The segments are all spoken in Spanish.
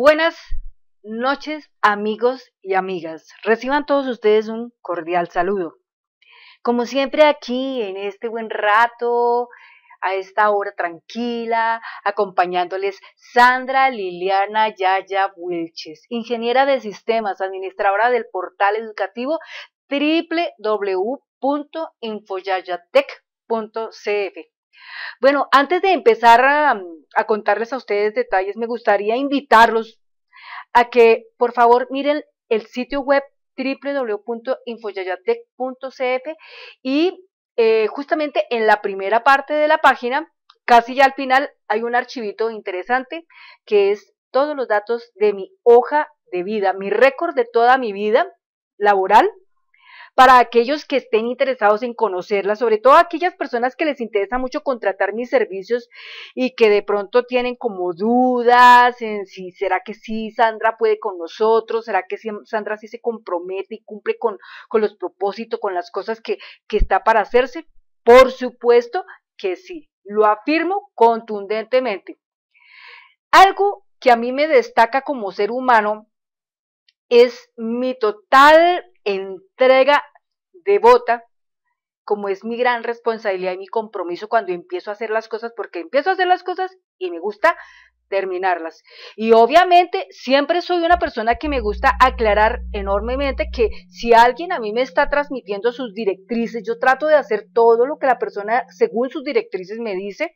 Buenas noches amigos y amigas. Reciban todos ustedes un cordial saludo. Como siempre aquí, en este buen rato, a esta hora tranquila, acompañándoles Sandra Liliana Yaya Wilches, ingeniera de sistemas, administradora del portal educativo www.infoyayatec.cf bueno, antes de empezar a, contarles a ustedes detalles, me gustaría invitarlos a que por favor miren el sitio web www.infoyayatec.cf y eh, justamente en la primera parte de la página, casi ya al final, hay un archivito interesante que es todos los datos de mi hoja de vida, mi récord de toda mi vida laboral para aquellos que estén interesados en conocerla, sobre todo aquellas personas que les interesa mucho contratar mis servicios y que de pronto tienen como dudas en si será que sí Sandra puede con nosotros, será que Sandra sí se compromete y cumple con, con los propósitos, con las cosas que, que está para hacerse. Por supuesto que sí, lo afirmo contundentemente. Algo que a mí me destaca como ser humano es mi total entrega devota, como es mi gran responsabilidad y mi compromiso cuando empiezo a hacer las cosas, porque empiezo a hacer las cosas y me gusta terminarlas. Y obviamente siempre soy una persona que me gusta aclarar enormemente que si alguien a mí me está transmitiendo sus directrices, yo trato de hacer todo lo que la persona según sus directrices me dice,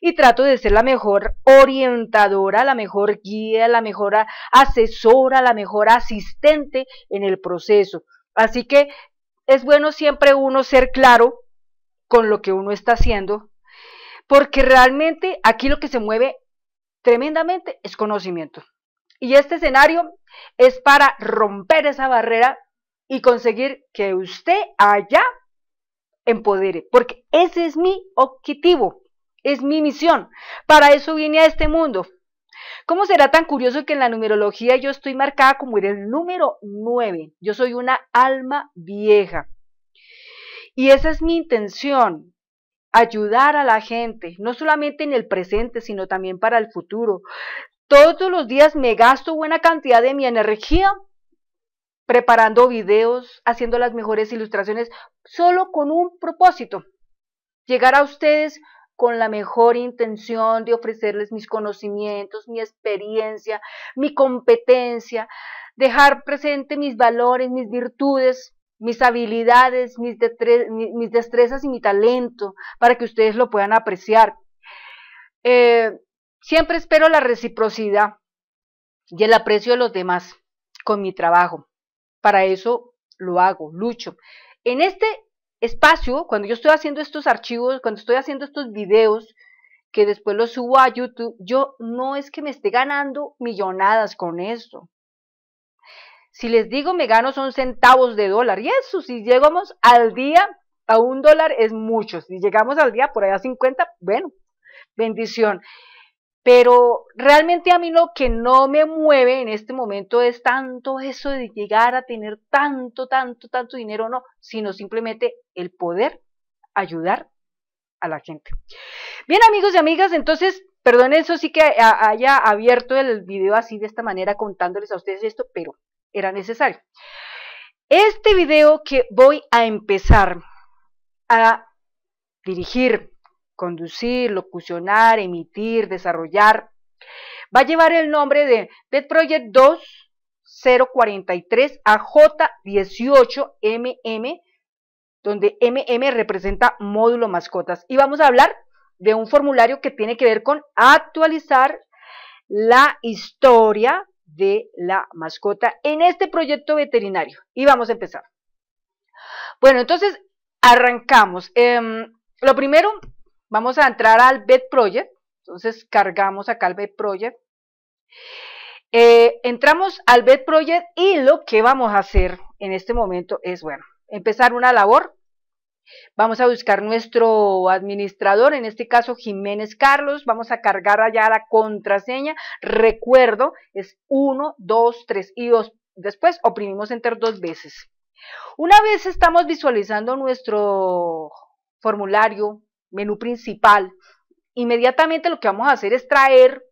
y trato de ser la mejor orientadora, la mejor guía, la mejor asesora, la mejor asistente en el proceso. Así que es bueno siempre uno ser claro con lo que uno está haciendo, porque realmente aquí lo que se mueve tremendamente es conocimiento. Y este escenario es para romper esa barrera y conseguir que usted allá empodere, porque ese es mi objetivo es mi misión. Para eso vine a este mundo. ¿Cómo será tan curioso que en la numerología yo estoy marcada como en el número 9? Yo soy una alma vieja. Y esa es mi intención, ayudar a la gente, no solamente en el presente, sino también para el futuro. Todos los días me gasto buena cantidad de mi energía preparando videos, haciendo las mejores ilustraciones, solo con un propósito, llegar a ustedes con la mejor intención de ofrecerles mis conocimientos, mi experiencia, mi competencia, dejar presente mis valores, mis virtudes, mis habilidades, mis, destrezas y mi talento para que ustedes lo puedan apreciar. Eh, siempre espero la reciprocidad y el aprecio de los demás con mi trabajo. Para eso lo hago, lucho. En este espacio, cuando yo estoy haciendo estos archivos, cuando estoy haciendo estos videos, que después los subo a YouTube, yo no es que me esté ganando millonadas con esto. Si les digo me gano son centavos de dólar, y eso si llegamos al día a un dólar es mucho, si llegamos al día por allá a 50, bueno, bendición. Pero realmente a mí lo que no me mueve en este momento es tanto eso de llegar a tener tanto, tanto, tanto dinero, no, sino simplemente el poder ayudar a la gente. Bien amigos y amigas, entonces, perdón eso sí que haya abierto el video así de esta manera contándoles a ustedes esto, pero era necesario. Este video que voy a empezar a dirigir, conducir, locucionar, emitir, desarrollar. Va a llevar el nombre de Pet Project 2043 AJ18MM, donde MM representa módulo mascotas. Y vamos a hablar de un formulario que tiene que ver con actualizar la historia de la mascota en este proyecto veterinario. Y vamos a empezar. Bueno, entonces arrancamos. Em, lo primero Vamos a entrar al Bed Project. Entonces cargamos acá el Bed Project. Eh, entramos al Bed Project y lo que vamos a hacer en este momento es, bueno, empezar una labor. Vamos a buscar nuestro administrador, en este caso Jiménez Carlos. Vamos a cargar allá la contraseña. Recuerdo, es 1, 2, 3 y 2. Después oprimimos Enter dos veces. Una vez estamos visualizando nuestro formulario, menú principal, inmediatamente lo que vamos a hacer es traer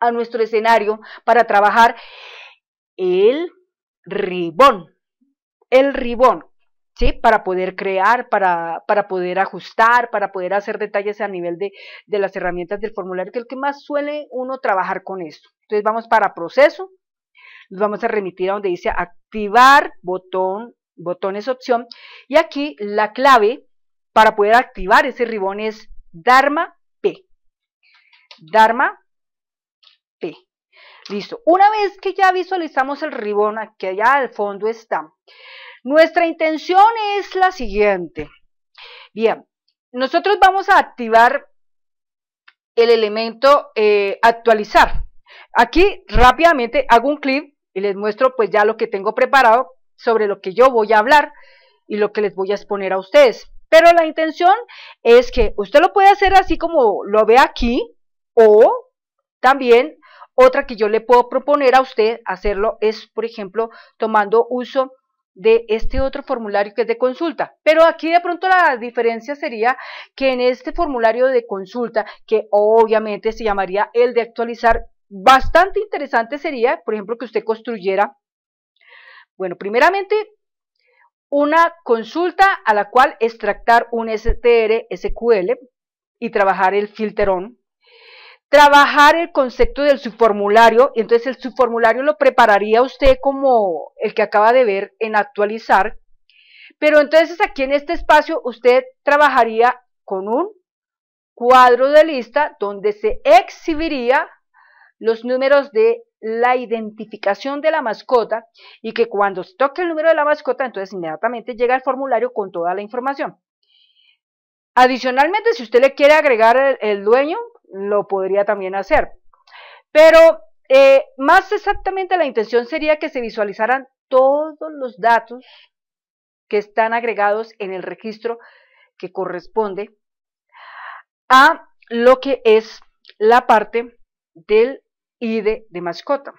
a nuestro escenario para trabajar el ribón, el ribón, ¿sí? Para poder crear, para, para poder ajustar, para poder hacer detalles a nivel de, de las herramientas del formulario, que es lo que más suele uno trabajar con esto. Entonces vamos para proceso, nos vamos a remitir a donde dice activar botón, botones opción, y aquí la clave para poder activar ese ribón es Dharma P. Dharma P. Listo. Una vez que ya visualizamos el ribón, que allá al fondo está, nuestra intención es la siguiente. Bien, nosotros vamos a activar el elemento eh, actualizar. Aquí rápidamente hago un clic y les muestro pues ya lo que tengo preparado sobre lo que yo voy a hablar y lo que les voy a exponer a ustedes. Pero la intención es que usted lo puede hacer así como lo ve aquí o también otra que yo le puedo proponer a usted hacerlo es, por ejemplo, tomando uso de este otro formulario que es de consulta. Pero aquí de pronto la diferencia sería que en este formulario de consulta, que obviamente se llamaría el de actualizar, bastante interesante sería, por ejemplo, que usted construyera, bueno, primeramente una consulta a la cual extractar un STR SQL y trabajar el filterón. Trabajar el concepto del subformulario, y entonces el subformulario lo prepararía usted como el que acaba de ver en actualizar, pero entonces aquí en este espacio usted trabajaría con un cuadro de lista donde se exhibiría los números de la identificación de la mascota y que cuando se toque el número de la mascota, entonces inmediatamente llega el formulario con toda la información. Adicionalmente, si usted le quiere agregar el, dueño, lo podría también hacer. Pero eh, más exactamente la intención sería que se visualizaran todos los datos que están agregados en el registro que corresponde a lo que es la parte del de, mascota.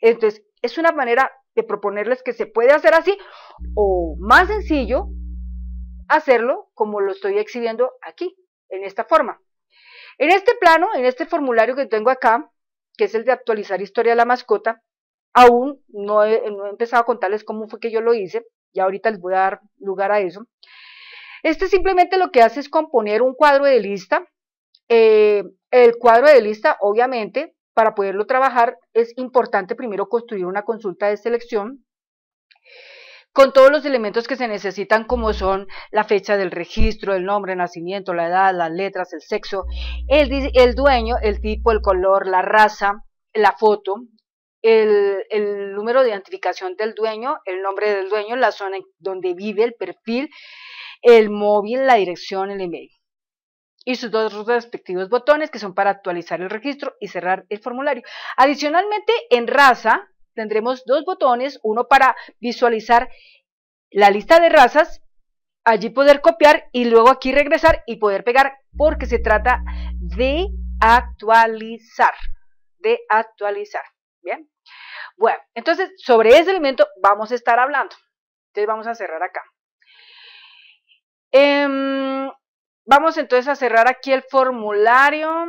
Entonces, es una manera de proponerles que se puede hacer así o más sencillo hacerlo como lo estoy exhibiendo aquí, en esta forma. En este plano, en este formulario que tengo acá, que es el de actualizar historia de la mascota, aún no he, empezado a contarles cómo fue que yo lo hice, y ahorita les voy a dar lugar a eso. Este simplemente lo que hace es componer un cuadro de lista. Eh, el cuadro de lista, obviamente, para poderlo trabajar es importante primero construir una consulta de selección con todos los elementos que se necesitan como son la fecha del registro, el nombre, nacimiento, la edad, las letras, el sexo, el, dueño, el tipo, el color, la raza, la foto, el, el, número de identificación del dueño, el nombre del dueño, la zona donde vive, el perfil, el móvil, la dirección, el email y sus dos respectivos botones que son para actualizar el registro y cerrar el formulario. Adicionalmente, en raza tendremos dos botones, uno para visualizar la lista de razas, allí poder copiar y luego aquí regresar y poder pegar porque se trata de actualizar, de actualizar, ¿bien? Bueno, entonces sobre ese elemento vamos a estar hablando. Entonces vamos a cerrar acá. Em, Vamos entonces a cerrar aquí el formulario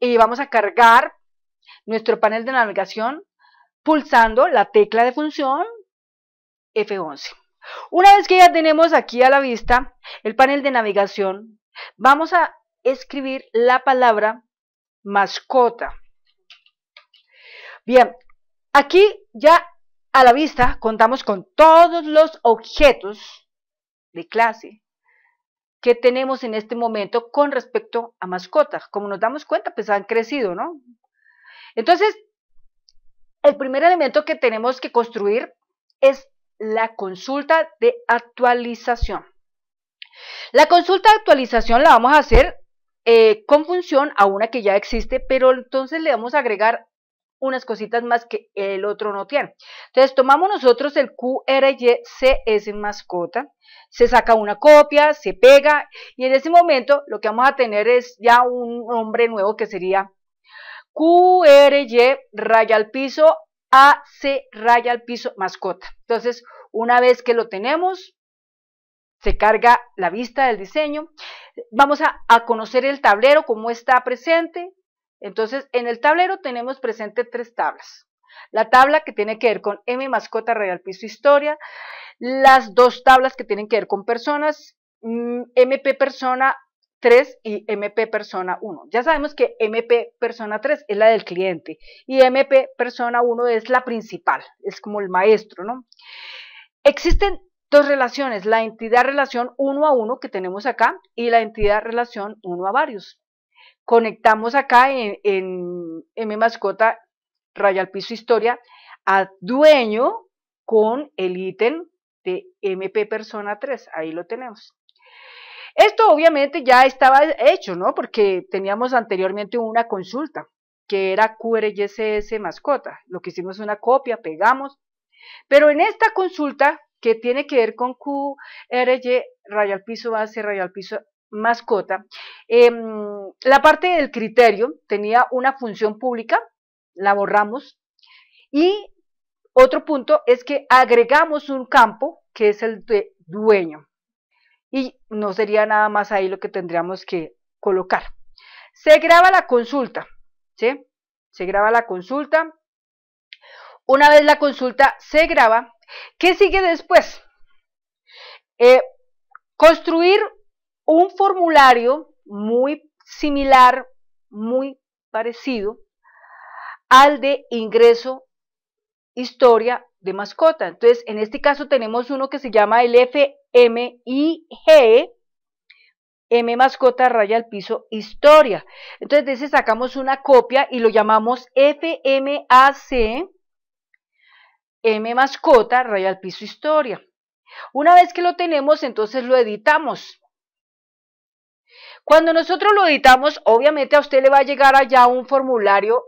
y vamos a cargar nuestro panel de navegación pulsando la tecla de función F11. Una vez que ya tenemos aquí a la vista el panel de navegación, vamos a escribir la palabra mascota. Bien, aquí ya a la vista contamos con todos los objetos de clase que tenemos en este momento con respecto a mascotas. Como nos damos cuenta, pues han crecido, ¿no? Entonces, el primer elemento que tenemos que construir es la consulta de actualización. La consulta de actualización la vamos a hacer eh, con función a una que ya existe, pero entonces le vamos a agregar unas cositas más que el otro no tiene. Entonces tomamos nosotros el CS mascota, se saca una copia, se pega y en ese momento lo que vamos a tener es ya un nombre nuevo que sería QRY raya al piso AC raya al piso mascota. Entonces una vez que lo tenemos, se carga la vista del diseño. Vamos a, a conocer el tablero, cómo está presente, entonces, en el tablero tenemos presente tres tablas. La tabla que tiene que ver con M, mascota, real, piso, historia. Las dos tablas que tienen que ver con personas, MP mm, persona 3 y MP persona 1. Ya sabemos que MP persona 3 es la del cliente y MP persona 1 es la principal, es como el maestro, ¿no? Existen dos relaciones, la entidad relación 1 a 1 que tenemos acá y la entidad relación 1 a varios conectamos acá en, M mascota Raya Piso Historia a dueño con el ítem de MP Persona 3. Ahí lo tenemos. Esto obviamente ya estaba hecho, ¿no? Porque teníamos anteriormente una consulta que era QRYSS mascota. Lo que hicimos una copia, pegamos. Pero en esta consulta que tiene que ver con QRY raya piso base, raya piso mascota. Em, la parte del criterio tenía una función pública, la borramos, y otro punto es que agregamos un campo que es el de dueño. Y no sería nada más ahí lo que tendríamos que colocar. Se graba la consulta, ¿sí? Se graba la consulta. Una vez la consulta se graba, ¿qué sigue después? Eh, construir un formulario muy similar, muy parecido al de ingreso historia de mascota. Entonces, en este caso tenemos uno que se llama el FMIG, M mascota raya al piso historia. Entonces, de ese sacamos una copia y lo llamamos FMAC, M mascota raya al piso historia. Una vez que lo tenemos, entonces lo editamos. Cuando nosotros lo editamos, obviamente a usted le va a llegar allá un formulario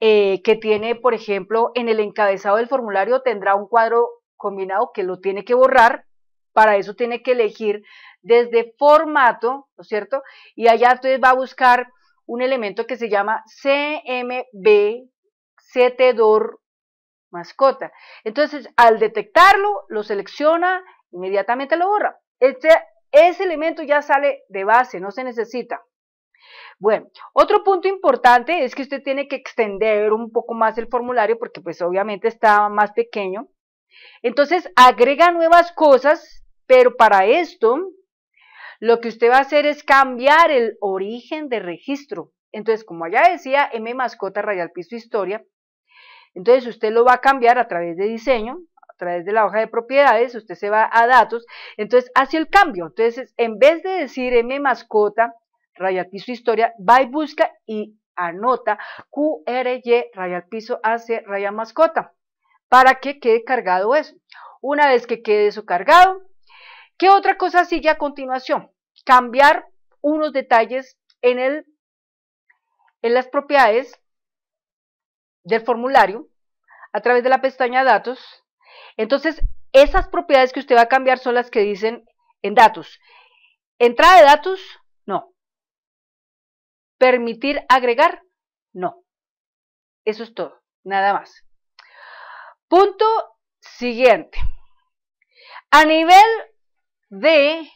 eh, que tiene, por ejemplo, en el encabezado del formulario tendrá un cuadro combinado que lo tiene que borrar. Para eso tiene que elegir desde formato, ¿no es cierto? Y allá usted va a buscar un elemento que se llama CMB Cetedor Mascota. Entonces, al detectarlo, lo selecciona, inmediatamente lo borra. Este ese elemento ya sale de base, no se necesita. Bueno, otro punto importante es que usted tiene que extender un poco más el formulario porque pues obviamente está más pequeño. Entonces agrega nuevas cosas, pero para esto lo que usted va a hacer es cambiar el origen de registro. Entonces, como ya decía, M mascota radial piso historia, entonces usted lo va a cambiar a través de diseño, a través de la hoja de propiedades, usted se va a datos, entonces hace el cambio. Entonces, en vez de decir M mascota, raya piso historia, va y busca y anota QRY raya piso hace raya mascota para que quede cargado eso. Una vez que quede eso cargado, ¿qué otra cosa sigue a continuación? Cambiar unos detalles en, el, en las propiedades del formulario a través de la pestaña datos entonces, esas propiedades que usted va a cambiar son las que dicen en datos. Entrada de datos, no. Permitir agregar, no. Eso es todo, nada más. Punto siguiente. A nivel de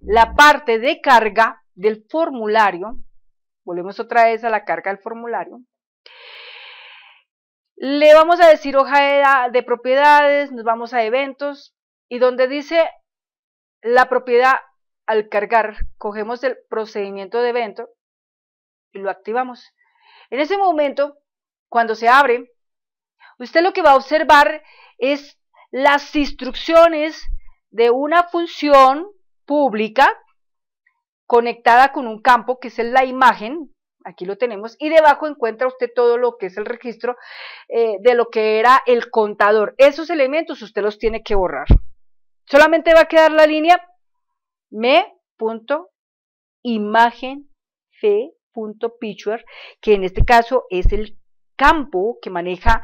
la parte de carga del formulario, volvemos otra vez a la carga del formulario, le vamos a decir hoja de propiedades, nos vamos a eventos y donde dice la propiedad al cargar, cogemos el procedimiento de evento y lo activamos. En ese momento, cuando se abre, usted lo que va a observar es las instrucciones de una función pública conectada con un campo que es la imagen aquí lo tenemos, y debajo encuentra usted todo lo que es el registro eh, de lo que era el contador. Esos elementos usted los tiene que borrar. Solamente va a quedar la línea me.imagenfe.picture, que en este caso es el campo que maneja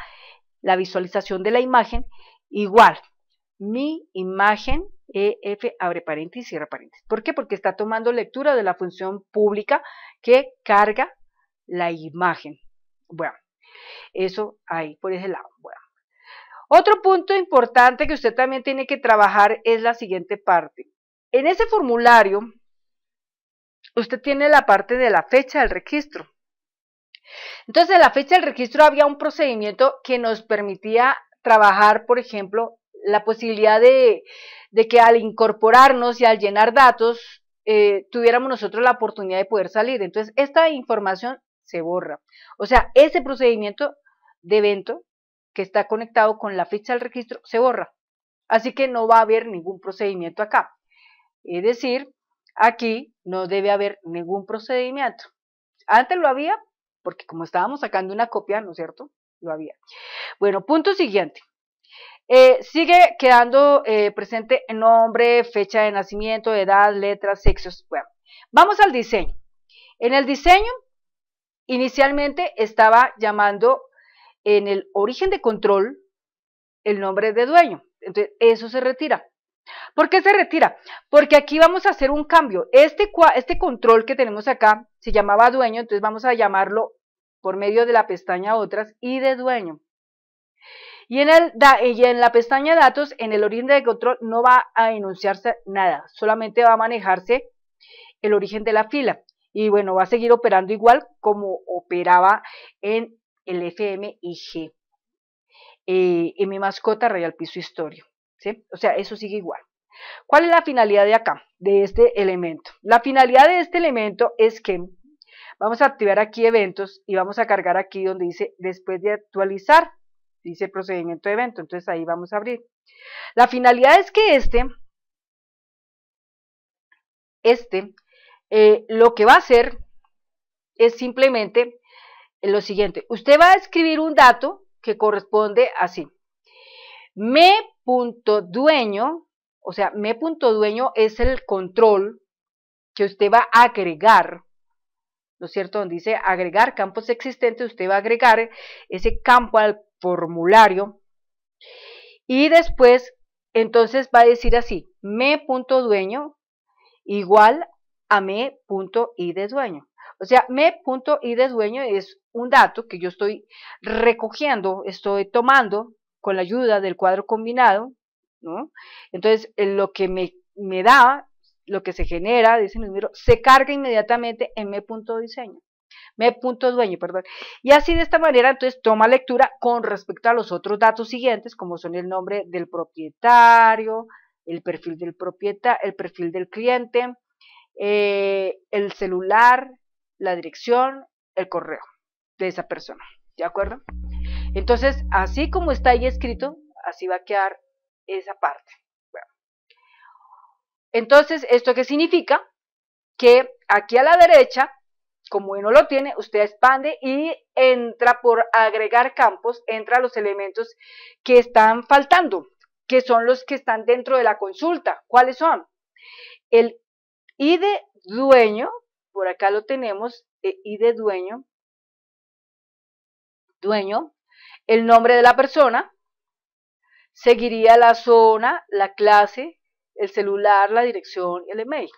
la visualización de la imagen, igual mi imagen EF abre paréntesis, cierra paréntesis. ¿Por qué? Porque está tomando lectura de la función pública que carga la imagen. Bueno, eso ahí por ese lado. Bueno. Otro punto importante que usted también tiene que trabajar es la siguiente parte. En ese formulario, usted tiene la parte de la fecha del registro. Entonces, en la fecha del registro había un procedimiento que nos permitía trabajar, por ejemplo, la posibilidad de, que al incorporarnos y al llenar datos, eh, tuviéramos nosotros la oportunidad de poder salir. Entonces, esta información se borra. O sea, ese procedimiento de evento que está conectado con la ficha del registro se borra. Así que no va a haber ningún procedimiento acá. Es decir, aquí no debe haber ningún procedimiento. Antes lo había, porque como estábamos sacando una copia, ¿no es cierto? Lo había. Bueno, punto siguiente. Eh, sigue quedando eh, presente el nombre, fecha de nacimiento, edad, letras, sexos. Bueno, vamos al diseño. En el diseño, inicialmente estaba llamando en el origen de control el nombre de dueño. Entonces, eso se retira. ¿Por qué se retira? Porque aquí vamos a hacer un cambio. Este, este control que tenemos acá se llamaba dueño, entonces vamos a llamarlo por medio de la pestaña otras y de dueño. Y en, en la pestaña datos, en el origen de control, no va a enunciarse nada, solamente va a manejarse el origen de la fila. Y bueno, va a seguir operando igual como operaba en el FMIG, eh, en mi mascota Real Piso Historia. O sea, eso sigue igual. ¿Cuál es la finalidad de acá, de este elemento? La finalidad de este elemento es que vamos a activar aquí eventos y vamos a cargar aquí donde dice después de actualizar dice procedimiento de evento, entonces ahí vamos a abrir. La finalidad es que este, este, eh, lo que va a hacer es simplemente lo siguiente, usted va a escribir un dato que corresponde así, me.dueño, o sea, me.dueño es el control que usted va a agregar, ¿no es cierto? Donde dice agregar campos existentes, usted va a agregar ese campo al formulario. Y después, entonces va a decir así, me.dueño igual a y dueño. O sea, y dueño es un dato que yo estoy recogiendo, estoy tomando con la ayuda del cuadro combinado, ¿no? Entonces, lo que me, me da, lo que se genera de ese número, se carga inmediatamente en me.diseño me punto dueño, perdón. Y así de esta manera, entonces, toma lectura con respecto a los otros datos siguientes, como son el nombre del propietario, el perfil del propietario, el perfil del cliente, eh, el celular, la dirección, el correo de esa persona, ¿de acuerdo? Entonces, así como está ahí escrito, así va a quedar esa parte. Bueno. Entonces, ¿esto qué significa? Que aquí a la derecha como no lo tiene, usted expande y entra por agregar campos, entra los elementos que están faltando, que son los que están dentro de la consulta. ¿Cuáles son? El ID dueño, por acá lo tenemos, e ID dueño, dueño, el nombre de la persona, seguiría la zona, la clase, el celular, la dirección y el email.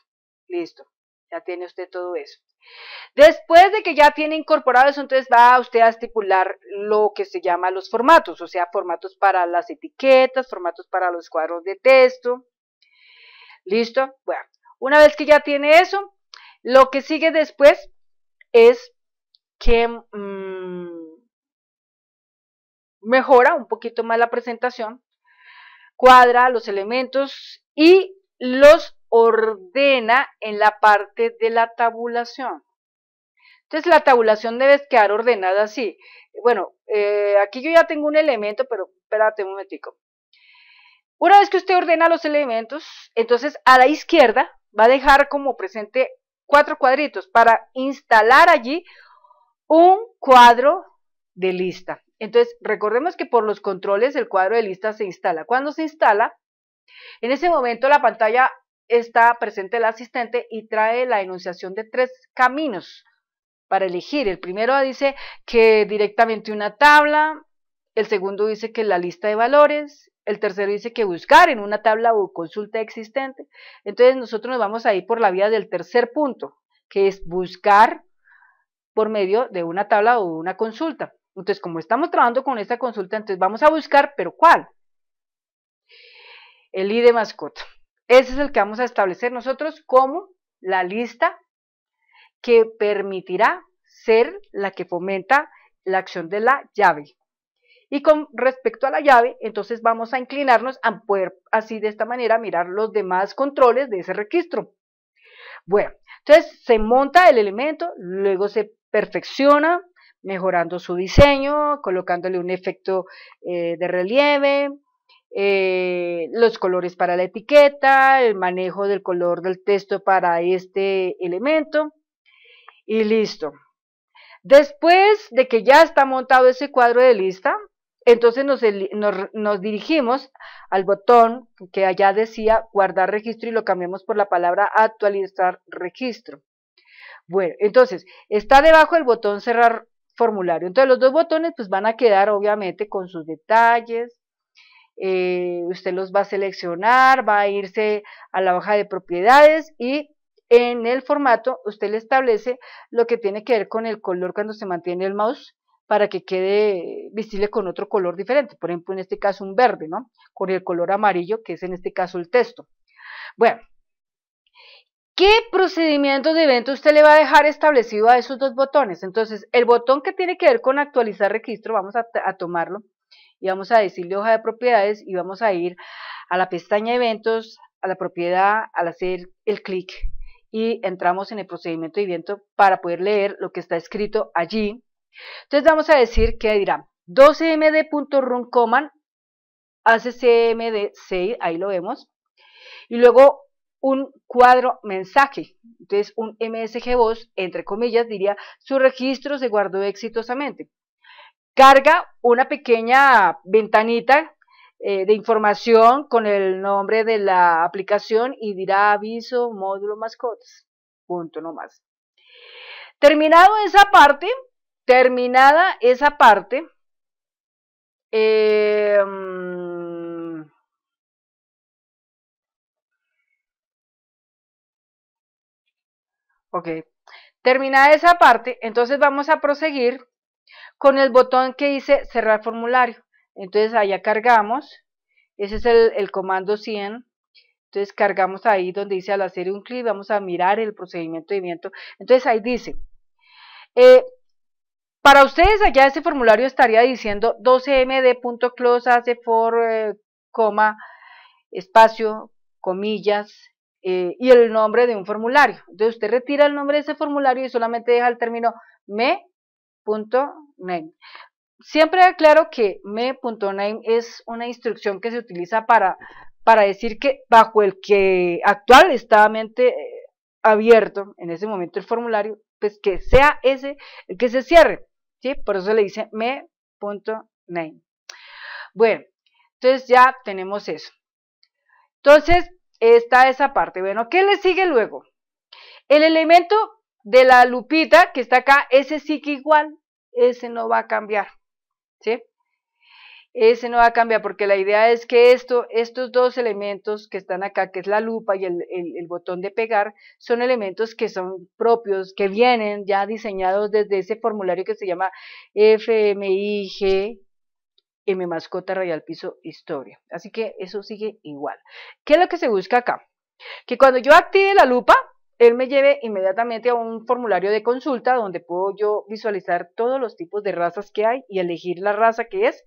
Listo, ya tiene usted todo eso. Después de que ya tiene incorporado eso, entonces va usted a estipular lo que se llama los formatos, o sea, formatos para las etiquetas, formatos para los cuadros de texto. ¿Listo? Bueno, una vez que ya tiene eso, lo que sigue después es que mm, mejora un poquito más la presentación, cuadra los elementos y los ordena en la parte de la tabulación. Entonces la tabulación debe quedar ordenada así. Bueno, eh, aquí yo ya tengo un elemento, pero espérate un momentico. Una vez que usted ordena los elementos, entonces a la izquierda va a dejar como presente cuatro cuadritos para instalar allí un cuadro de lista. Entonces, recordemos que por los controles el cuadro de lista se instala. Cuando se instala, en ese momento la pantalla está presente el asistente y trae la enunciación de tres caminos para elegir. El primero dice que directamente una tabla, el segundo dice que la lista de valores, el tercero dice que buscar en una tabla o consulta existente. Entonces nosotros nos vamos a ir por la vía del tercer punto, que es buscar por medio de una tabla o una consulta. Entonces, como estamos trabajando con esta consulta, entonces vamos a buscar, pero ¿cuál? El ID mascota. Ese es el que vamos a establecer nosotros como la lista que permitirá ser la que fomenta la acción de la llave. Y con respecto a la llave, entonces vamos a inclinarnos a poder así de esta manera mirar los demás controles de ese registro. Bueno, entonces se monta el elemento, luego se perfecciona, mejorando su diseño, colocándole un efecto eh, de relieve, eh, los colores para la etiqueta, el manejo del color del texto para este elemento y listo. Después de que ya está montado ese cuadro de lista, entonces nos, dirigimos al botón que allá decía guardar registro y lo cambiamos por la palabra actualizar registro. Bueno, entonces está debajo el botón cerrar formulario. Entonces los dos botones pues van a quedar obviamente con sus detalles, eh, usted los va a seleccionar, va a irse a la hoja de propiedades y en el formato usted le establece lo que tiene que ver con el color cuando se mantiene el mouse para que quede visible con otro color diferente, por ejemplo en este caso un verde, ¿no? Con el color amarillo que es en este caso el texto. Bueno, ¿Qué procedimiento de evento usted le va a dejar establecido a esos dos botones? Entonces, el botón que tiene que ver con actualizar registro, vamos a tomarlo, y vamos a decirle hoja de propiedades y vamos a ir a la pestaña eventos, a la propiedad, al hacer el clic y entramos en el procedimiento de evento para poder leer lo que está escrito allí. Entonces vamos a decir que dirá 12md.run command cmd, 6 ahí lo vemos, y luego un cuadro mensaje, entonces un msg voz, entre comillas, diría su registro se guardó exitosamente carga una pequeña ventanita eh, de información con el nombre de la aplicación y dirá aviso módulo mascotas. Punto nomás. Terminado esa parte, terminada esa parte, em, ok, terminada esa parte, entonces vamos a proseguir con el botón que dice cerrar formulario. Entonces allá cargamos, ese es el, comando 100, entonces cargamos ahí donde dice al hacer un clic, vamos a mirar el procedimiento de viento. Entonces ahí dice, eh, para ustedes allá ese formulario estaría diciendo 12 hace for coma, espacio, comillas, eh, y el nombre de un formulario. Entonces usted retira el nombre de ese formulario y solamente deja el término me name. Siempre aclaro que me.name es una instrucción que se utiliza para, para decir que bajo el que actual está eh, abierto en ese momento el formulario, pues que sea ese el que se cierre. ¿sí? Por eso le dice me.name. Bueno, entonces ya tenemos eso. Entonces, está esa parte. Bueno, ¿qué le sigue luego? El elemento de la lupita que está acá, ese sí que igual ese no va a cambiar, ¿sí? Ese no va a cambiar porque la idea es que esto, estos dos elementos que están acá, que es la lupa y el, botón de pegar, son elementos que son propios, que vienen ya diseñados desde ese formulario que se llama FMIG, M mascota radial piso historia. Así que eso sigue igual. ¿Qué es lo que se busca acá? Que cuando yo active la lupa, él me lleve inmediatamente a un formulario de consulta donde puedo yo visualizar todos los tipos de razas que hay y elegir la raza que es.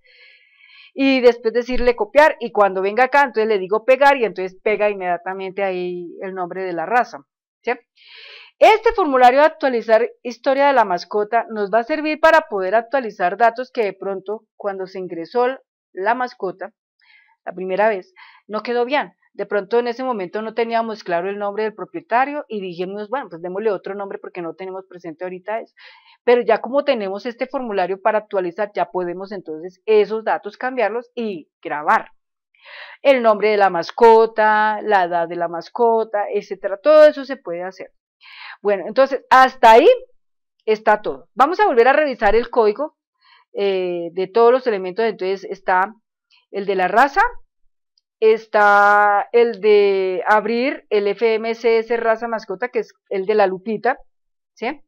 Y después decirle copiar y cuando venga acá, entonces le digo pegar y entonces pega inmediatamente ahí el nombre de la raza. ¿sí? Este formulario de actualizar historia de la mascota nos va a servir para poder actualizar datos que de pronto cuando se ingresó la mascota la primera vez no quedó bien de pronto en ese momento no teníamos claro el nombre del propietario y dijimos, bueno, pues démosle otro nombre porque no tenemos presente ahorita eso. Pero ya como tenemos este formulario para actualizar, ya podemos entonces esos datos cambiarlos y grabar el nombre de la mascota, la edad de la mascota, etcétera. Todo eso se puede hacer. Bueno, entonces hasta ahí está todo. Vamos a volver a revisar el código eh, de todos los elementos. Entonces está el de la raza, está el de abrir el FMCS raza mascota, que es el de la lupita, ¿sí?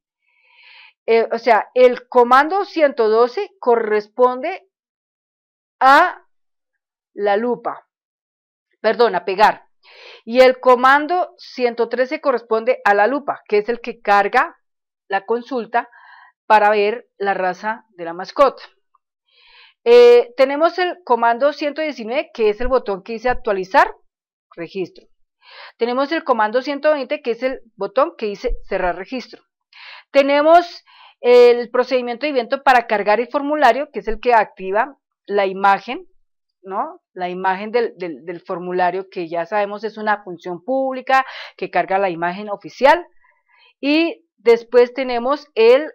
Eh, o sea, el comando 112 corresponde a la lupa, perdón, a pegar. Y el comando 113 corresponde a la lupa, que es el que carga la consulta para ver la raza de la mascota. Eh, tenemos el comando 119, que es el botón que dice actualizar, registro. Tenemos el comando 120, que es el botón que dice cerrar registro. Tenemos el procedimiento de evento para cargar el formulario, que es el que activa la imagen, ¿no? La imagen del formulario, que ya sabemos es una función pública que carga la imagen oficial. Y después tenemos el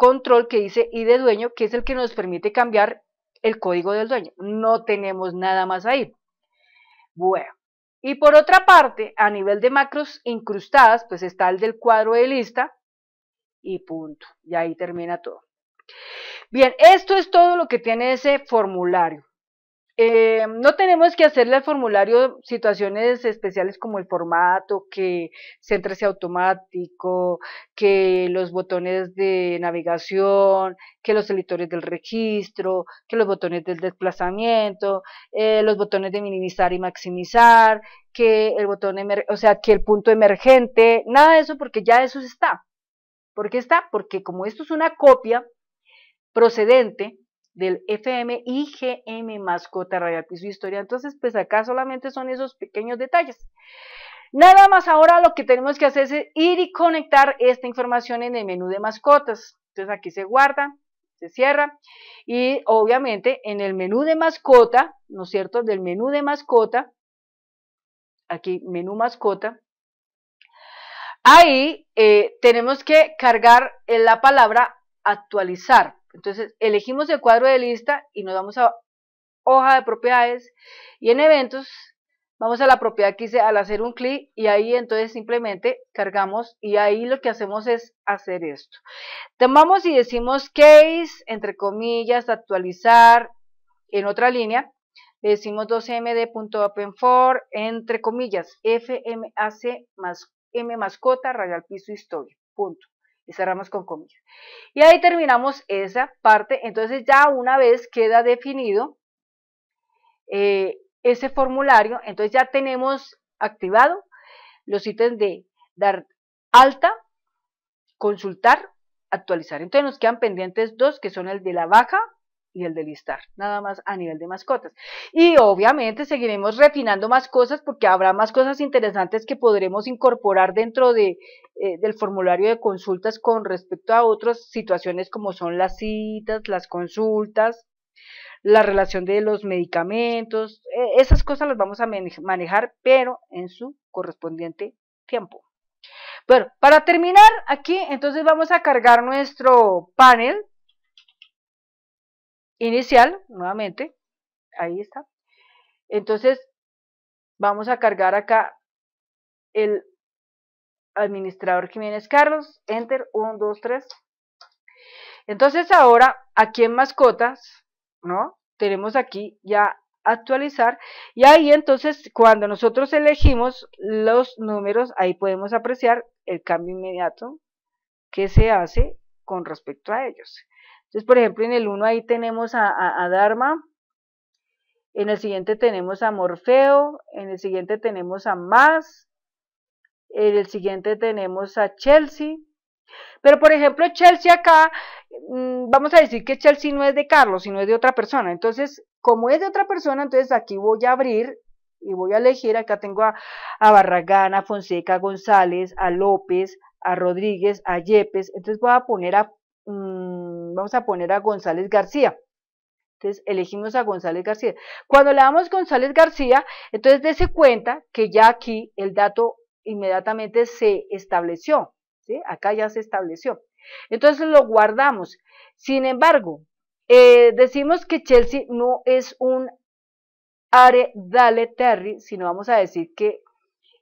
control que dice id de dueño, que es el que nos permite cambiar el código del dueño. No tenemos nada más ahí. Bueno, y por otra parte, a nivel de macros incrustadas, pues está el del cuadro de lista y punto. Y ahí termina todo. Bien, esto es todo lo que tiene ese formulario. Eh, no tenemos que hacerle al formulario situaciones especiales como el formato, que se automático, que los botones de navegación, que los editores del registro, que los botones del desplazamiento, eh, los botones de minimizar y maximizar, que el botón, o sea, que el punto emergente, nada de eso porque ya eso está. ¿Por qué está? Porque como esto es una copia procedente, del FM gm Mascota su Historia. Entonces, pues acá solamente son esos pequeños detalles. Nada más ahora lo que tenemos que hacer es ir y conectar esta información en el menú de mascotas. Entonces aquí se guarda, se cierra y obviamente en el menú de mascota, ¿no es cierto? Del menú de mascota, aquí menú mascota, ahí eh, tenemos que cargar la palabra actualizar. Entonces, elegimos el cuadro de lista y nos vamos a hoja de propiedades y en eventos vamos a la propiedad que hice al hacer un clic y ahí entonces simplemente cargamos y ahí lo que hacemos es hacer esto. Tomamos y decimos case, entre comillas, actualizar en otra línea, le decimos 2md.openfor, entre comillas, fmac más m mascota radial piso historia, punto y cerramos con comillas. Y ahí terminamos esa parte. Entonces ya una vez queda definido eh, ese formulario, entonces ya tenemos activado los ítems de dar alta, consultar, actualizar. Entonces nos quedan pendientes dos, que son el de la baja y el de listar, nada más a nivel de mascotas. Y obviamente seguiremos refinando más cosas porque habrá más cosas interesantes que podremos incorporar dentro de, eh, del formulario de consultas con respecto a otras situaciones como son las citas, las consultas, la relación de los medicamentos, e, esas cosas las vamos a manejar, pero en su correspondiente tiempo. Bueno, para terminar aquí, entonces vamos a cargar nuestro panel inicial, nuevamente, ahí está. Entonces, vamos a cargar acá el administrador Jiménez Carlos, enter, 1, 2, 3. Entonces ahora, aquí en mascotas, ¿no? Tenemos aquí ya actualizar y ahí entonces cuando nosotros elegimos los números, ahí podemos apreciar el cambio inmediato que se hace con respecto a ellos. Entonces, por ejemplo, en el 1 ahí tenemos a, Dharma, en el siguiente tenemos a Morfeo, en el siguiente tenemos a Mas, en el siguiente tenemos a Chelsea. Pero por ejemplo, Chelsea acá, mm, vamos a decir que Chelsea no es de Carlos, sino es de otra persona. Entonces, como es de otra persona, entonces aquí voy a abrir y voy a elegir, acá tengo a, Barragán, a Fonseca, a González, a López, a Rodríguez, a Yepes. Entonces voy a poner a... Mm, vamos a poner a González García. Entonces elegimos a González García. Cuando le damos González García, entonces dése cuenta que ya aquí el dato inmediatamente se estableció. ¿sí? Acá ya se estableció. Entonces lo guardamos. Sin embargo, eh, decimos que Chelsea no es un are dale Terry, sino vamos a decir que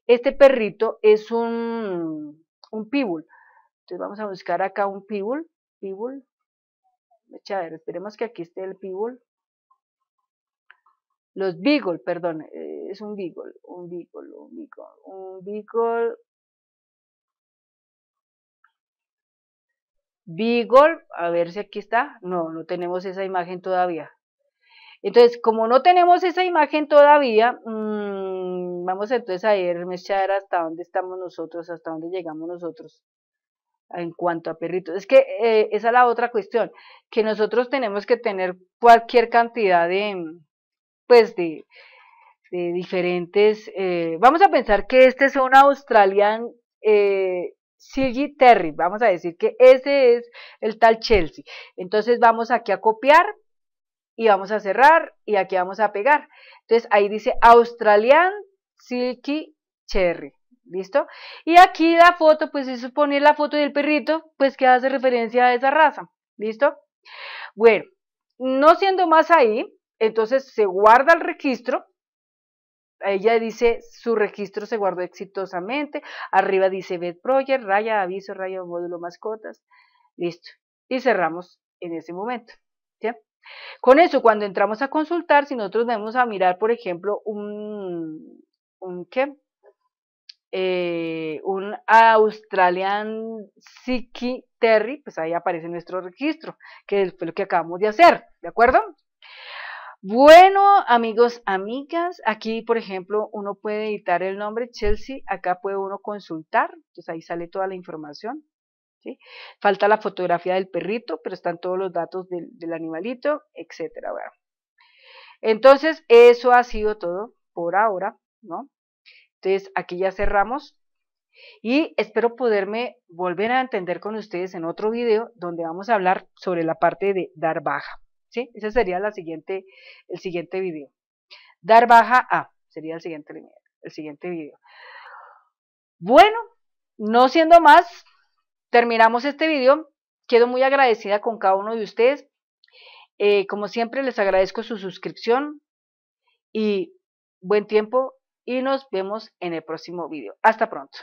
este perrito es un, un pibul. Entonces vamos a buscar acá un pibul, pibul, Esperemos que aquí esté el beagle Los beagle, perdón, eh, es un beagle, un beagle, un beagle, un beagle. Beagle, a ver si aquí está. No, no tenemos esa imagen todavía. Entonces, como no tenemos esa imagen todavía, mm, vamos entonces a ver hasta dónde estamos nosotros, hasta dónde llegamos nosotros en cuanto a perritos. Es que eh, esa es la otra cuestión, que nosotros tenemos que tener cualquier cantidad de, pues, de, diferentes... Eh, vamos a pensar que este es un Australian eh, Terry, vamos a decir que ese es el tal Chelsea. Entonces vamos aquí a copiar y vamos a cerrar y aquí vamos a pegar. Entonces ahí dice Australian Silky Cherry. ¿Listo? Y aquí la foto, pues si pone la foto del perrito, pues que hace referencia a esa raza. ¿Listo? Bueno, no siendo más ahí, entonces se guarda el registro. Ella dice, su registro se guardó exitosamente. Arriba dice Bed Project, raya, aviso, raya, módulo, mascotas. Listo. Y cerramos en ese momento. ¿sí? Con eso, cuando entramos a consultar, si nosotros vamos a mirar, por ejemplo, un, un ¿qué? Eh, un Australian Siki Terry, pues ahí aparece nuestro registro, que fue lo que acabamos de hacer, ¿de acuerdo? Bueno, amigos, amigas, aquí por ejemplo uno puede editar el nombre Chelsea, acá puede uno consultar, entonces ahí sale toda la información. ¿sí? Falta la fotografía del perrito, pero están todos los datos del, animalito, etcétera. Entonces, eso ha sido todo por ahora, ¿no? Entonces, aquí ya cerramos y espero poderme volver a entender con ustedes en otro video donde vamos a hablar sobre la parte de dar baja. ¿sí? Ese sería siguiente, el siguiente video. Dar baja a sería el siguiente, el siguiente video. Bueno, no siendo más, terminamos este video. Quedo muy agradecida con cada uno de ustedes. Eh, como siempre, les agradezco su suscripción y buen tiempo y nos vemos en el próximo video. Hasta pronto.